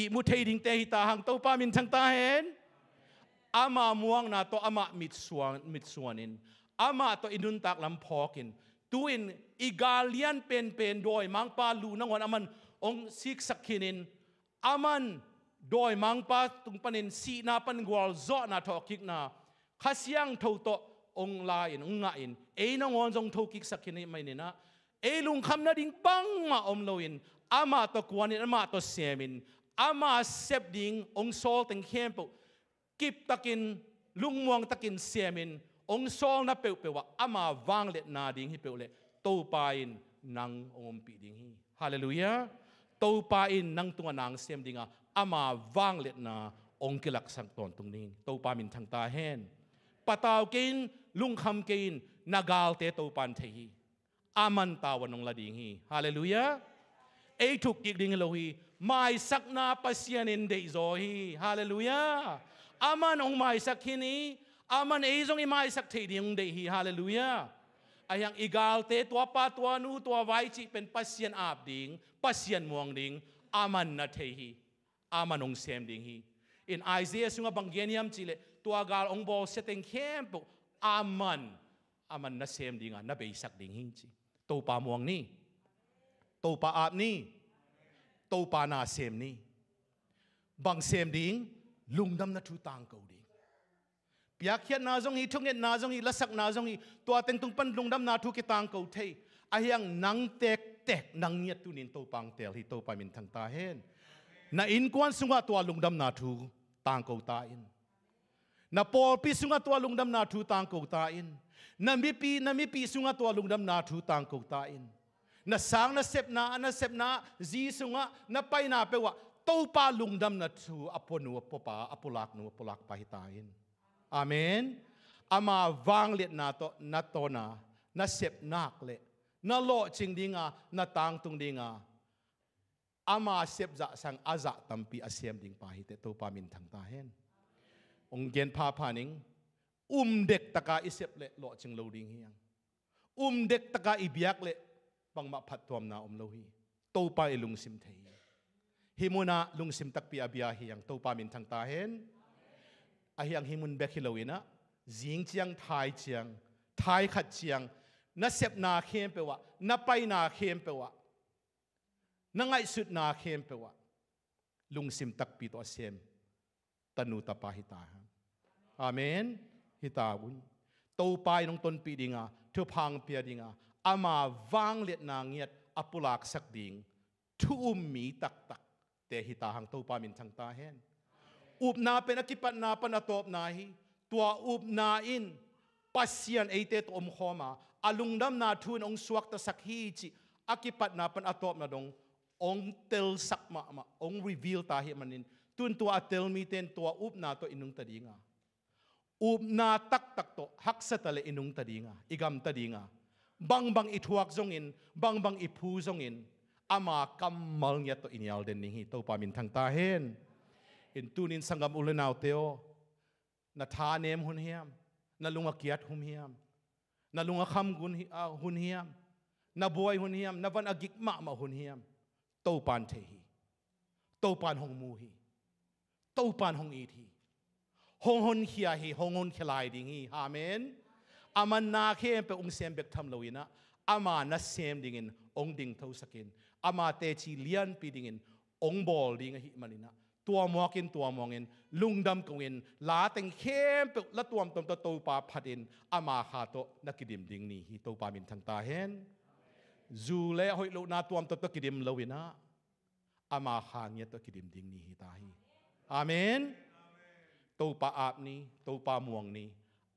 i muthaiding te hita hang to pa min thang ta hen ama muang na to ama mit suang mit suanin ama to inun tak lam phokin tuin igalian pen pen doi mang pa lu nang wan aman ong sik sakinin aman doi mang pa tung panin si na pan gwal zo na to kik na khasyang tho to ong lain ong ngain e nang on jong tho kik sakini mai ni na e lung kham na ding pang ma om loin ama to kwani ama to semin ama sebding ong sol teng kempo kip takin lungmuang takin semin ong sol na peupewa ama wanglet na ding hi peule pain nang ongompi ding hi hallelujah pain nang tunganang sem dinga ama wanglet na ong kilak sang ton tung ning topamin thang ta hen pataw kin lungkham kin nagal te pan the hi aman tawanong lading hi hallelujah เอทุกกิกดิ่งโลฮีไม่สักนาปัสยานินเดโซฮีฮาเลลูยาอามันองไม่สักที่นี้อามันเอซงอีไม่สักทีดิ่งเดฮีฮาเลลูยาไอยังอีกาลเตตัวปาตัวนูตัวไวจิเป็นปัสยานอาบดิ่งปัสยานมวงดิ่งอามันนาเทฮีอามันองเซมดิ่งฮี in Isaiah sunga บ a n g g e n i มจิเล l e tuagal ong bo s e t เ i n g kempo aman aman na sem dinga na beisak ding hinchi to p a m u วงนี i tô pa áp ni tô pa na xem ni bằng xem ding lùng đâm na chu tang cầu ding piak hian na zong hi thung net na zong hi lắc sắc na zong hi to tên tung pan lùng đâm na thu cái tang cầu thấy. Ai hiang nang tek tek nang nyet tu nin to pang tel hi to pa min thang ta hen na in kwan sunga to lùng đâm na thu tang cầu ta in na paul pi sunga to lùng đâm na thu tang cầu ta in na mi pi na mi pi sunga to lùng đâm na thu tang cầu ta in na sang na sep na na sep na ji sunga na pai na pewa to pa lungdam na thu aponu popa apulak nu apulak pa hitain amen ama wang liet na to na to na na sep na le na lo ching dinga na tang tung dinga ama sep za sang aza tampi asem ding pa hite to pa min thang ta hen ong gen pa pa phaning um dek taka isep le lo ching lo ding hiang um dek taka ibiak le ปังมาผัดตัวมนาอมโลหีโตปาอลุงซิมเทฮิมุนาลุงซิมตักปีอาบียาฮียังโตปามินทังตาเห็นอาฮียังฮิมุนเบคิโลวินะจิงเจียงไทยเจียงไทยขัดเจียงนัเสบนาเข้มไปวะนัไปนาเข้มไปวะนังไอสุดนาเข้มไปวะลุงซิมตักปีตัวเซมตนุตาปาฮิตาอาเมนฮิตาบุนโตปายนงตนปีดิงาเธอพังเปียดิงา ama wang let na ngiat apulak sak ding thu um mi tak tak te hi ta hang to pa min chang ta hen up na pe na ki pat na pa na top na hi tua up na in pasian ate to om khoma alungdam na thun ong suak ta sak hi chi akipat na pan atop na dong ong tel sak ma ma ong reveal ta hi manin tun tua tel mi ten tua up na to inung tadinga up na tak tak to hak satale inung tadinga igam tadinga bangbang ithuak zongin, bangbang ipu zongin, ama kamal niya to inyal din ning hito pamintang tahin. Intunin sanggam ulinaw teo, natanem hun hiyam, nalungakiat hum hiyam, nalungakam ah, hun hiyam, nabuhay hun hiyam, navanagik mama hun hiyam, taupan tehi, taupan hong muhi, taupan hong ithi, hong hon hiyahi, hong hon kilay dingi. Amen. aman na khem pe ung sem bek tham loina ama na sem ding in ong ding tho sakin ama te chi lian pi ding in ong bol ding hi malina tua mokin tua mongin lungdam kongin la teng khem pe la tuam tom to to pa phatin ama kha to nakidim ding ni hi to pa min thang ta hen zu le hoi lo na tuam to to kidim loina ama kha nya to kidim ding ni hi ta hi amen to pa ap ni to pa muang ni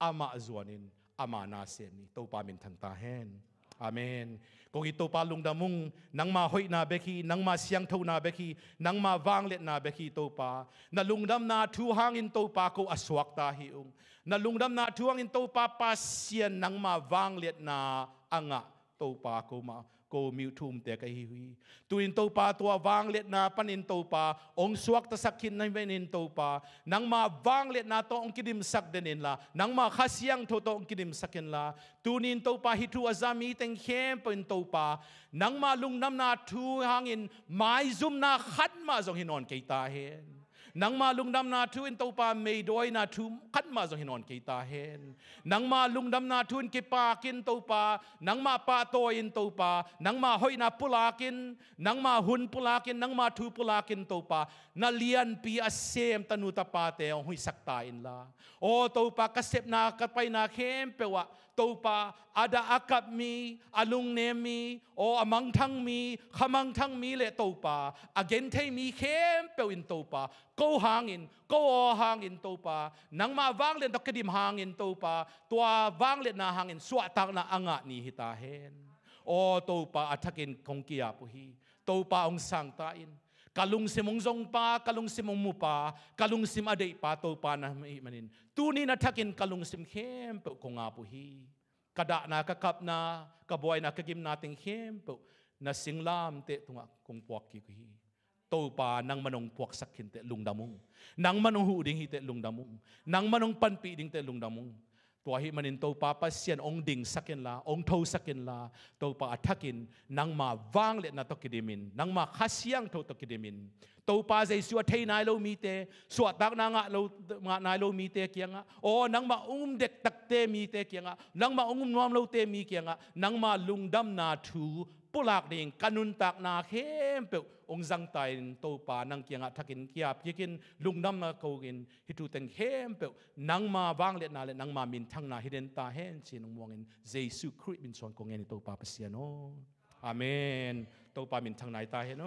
ama zuanin Ama nasin. Ito pamin tantahen. Amen. Kung ito palong damong nang mahoy na beki, nang masiyang tau na beki, nang mavanglet na beki ito pa, na nalungdam na tuhangin to pa ko aswak tahiong, nalungdam na tuhangin to pa pasyan nang mavanglet na anga to pa ko ma. ko mi thum te ka hi hui tuin to pa to wang let na panin to pa ong suak ta sakhin na menin to pa nang ma wang let na to ong kidim sak denin la nang ma khasiang tho to ong kidim sakin la tunin to pa hi thu azami teng khem pin to pa nang ma lung nam na thu hangin mai zum na khat ma zong hinon keita hen นังมาลุงดำนาทุนเตัวปาไม่ด้อยนาทุมขันมาจงเห็นอนกีตาเห็นนังมาลุงดำนาทุนกีปากินเตัวปานังมาปาโตอินเตัวปานังมาหอยนาปุลากินนังมาหุนปุลากินนังมาทูปุลากินเตัวปานาเลียนปีอาเซมตนุตาปาเตอหุยสักตาอินลาโอเตัวปากเกษบนากไปนาเข้มเปวะ topa ada akap mi alung ne mi o amang thang mi khamang thang mi le topa again te mi khem pe in topa go hang in go o hang in topa nang ma wang le dok kedim hang in topa tua wang le na hang in swa tak na anga ni hita hen o topa athakin kongkia pu hi topa ong sang ta in Kalung si zong pa, kalung si mong mupa, kalung si maday pato pa na manin. Tuni na takin kalung sim hempo kung nga po hi. Kada na kakap na, kabuay na kagim nating hempo, na singlam te tunga kung puwak ki ko hi. Tau pa nang manong puwak sakin te lungdamong. Nang manong huding hi te lungdamong. Nang manong panpiding te lungdamong ตัวหิมันินตัวปาปัสเซียนองดิ่งสักินลาองทูสักินลาตัวปาทักินนังมาวางเล็ดนาตกิดิมินนังมาขัสยังทตกิดิมินตัวปาใจสัวเทนายโลมีเตสวดตักนางะโลมานายโลมีเตเกียงะโอ้นังมาอุ้มเด็กตักเตมีเตเกียงะนังมาอุ้มนวมโลเตมีเกียงะนังมาลุงดำนาทูปุลักดิ่งกนุนตักนาเข้มเปียองจังไตโตปานังเกียงทักินเกียบยิกินลุงน้ำนาโกกินฮิตูเต็นเข้มเปีนังมาวางเลนาเลนังมามินทังนาฮิเดนตาเฮนชินงมวงงินเจสุคริตมินสอนกงเงินโตปาเปเสียโนอเมนโตปามินทังนายตาเฮโน